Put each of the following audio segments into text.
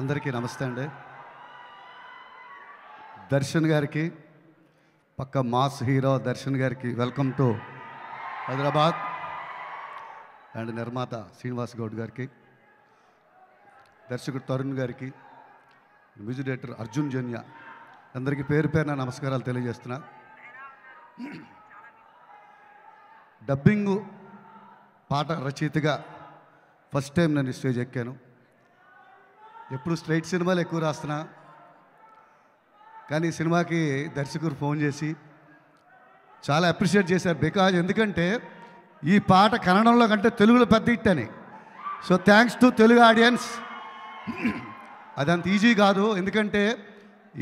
అందరికీ నమస్తే అండి దర్శన్ గారికి పక్క మాస్ హీరో దర్శన్ గారికి వెల్కమ్ టు హైదరాబాద్ అండ్ నిర్మాత శ్రీనివాస్ గౌడ్ గారికి దర్శకుడు తరుణ్ గారికి మ్యూజిక్ డైరెక్టర్ అర్జున్ జన్య అందరికీ పేరు పేరున నమస్కారాలు తెలియజేస్తున్నా డబ్బింగు పాట రచయితగా ఫస్ట్ టైం నేను స్టేజ్ ఎక్కాను ఎప్పుడు స్ట్రైట్ సినిమాలు ఎక్కువ రాస్తున్నా కానీ సినిమాకి దర్శకుడు ఫోన్ చేసి చాలా అప్రిషియేట్ చేశారు బికాజ్ ఎందుకంటే ఈ పాట కన్నడంలో కంటే తెలుగులో పెద్ద హిట్ అని so thanks to Telugu audience అదంత ఈజీ కాదు ఎందుకంటే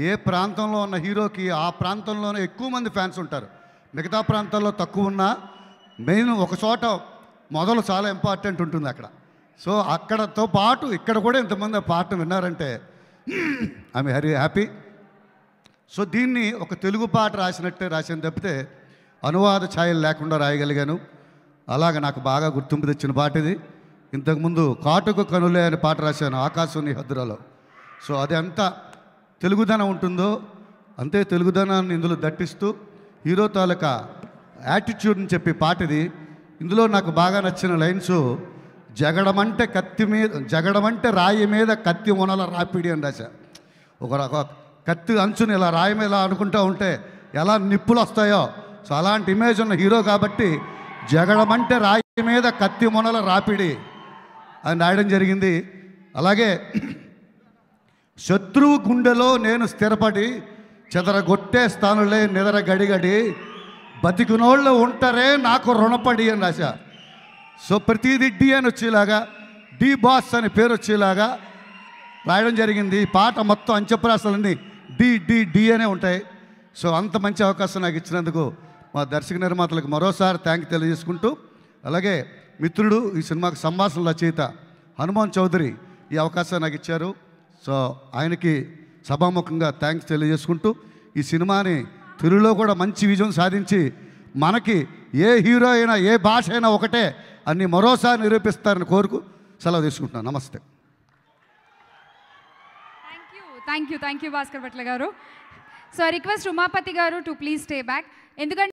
ఏ ప్రాంతంలో ఉన్న హీరోకి ఆ ప్రాంతంలోనే ఎక్కువ మంది ఫ్యాన్స్ ఉంటారు మిగతా ప్రాంతాల్లో తక్కువ ఉన్నా మెయిన్ ఒక చోట మొదలు చాలా ఇంపార్టెంట్ ఉంటుంది అక్కడ సో అక్కడతో పాటు ఇక్కడ కూడా ఇంతమంది ఆ పాటను విన్నారంటే ఐమ్ హెరీ హ్యాపీ సో దీన్ని ఒక తెలుగు పాట రాసినట్టే రాసాను తప్పితే అనువాద ఛాయలు లేకుండా రాయగలిగాను అలాగ నాకు బాగా గుర్తింపు తెచ్చిన పాట ఇది ఇంతకుముందు కాటుకు కనులే అనే పాట రాశాను ఆకాశం నిహద్రలో సో అది ఎంత తెలుగుదనం ఉంటుందో అంతే తెలుగుదనాన్ని ఇందులో దట్టిస్తూ హీరో తాలూకా యాటిట్యూడ్ని చెప్పి పాట ఇది ఇందులో నాకు బాగా నచ్చిన లైన్స్ జగడమంటే కత్తి మీద జగడమంటే రాయి మీద కత్తి ఉనల రాపిడి అని రాశా ఒక కత్తి అంచుని ఇలా రాయి మీద అనుకుంటూ ఉంటే ఎలా నిప్పులు వస్తాయో సో అలాంటి ఇమేజ్ ఉన్న హీరో కాబట్టి జగడమంటే రాయి మీద కత్తి మునల రాపిడి అని రాయడం జరిగింది అలాగే శత్రువు గుండెలో నేను స్థిరపడి చెదరగొట్టే స్థానులే నిదర గడిగడి బతికినోళ్ళు ఉంటారే నాకు రుణపడి అని రాశా సో ప్రతిదీ డి అని వచ్చేలాగా డి బాస్ అనే పేరు వచ్చేలాగా రాయడం జరిగింది ఈ పాట మొత్తం అంచెప్రాసాలన్నీ డి డి డి అనే ఉంటాయి సో అంత మంచి అవకాశం నాకు ఇచ్చినందుకు మా దర్శక నిర్మాతలకు మరోసారి థ్యాంక్ తెలియజేసుకుంటూ అలాగే మిత్రుడు ఈ సినిమాకు సంభాషణ రచయిత హనుమాన్ చౌదరి ఈ అవకాశం నాకు ఇచ్చారు సో ఆయనకి సభాముఖంగా థ్యాంక్స్ తెలియజేసుకుంటూ ఈ సినిమాని తెలుగులో కూడా మంచి విజయం సాధించి మనకి ఏ హీరో అయినా ఏ భాష అయినా ఒకటే అన్ని మరోసారి నిరూపిస్తారని కోరుకు సెలవు తీసుకుంటున్నాను నమస్తే thank you thank you Bhaskar Bhatla గారు సో రిక్వెస్ట్ ఉమాపతి గారు టు ప్లీజ్ స్టే బ్యాక్ ఎందుకంటే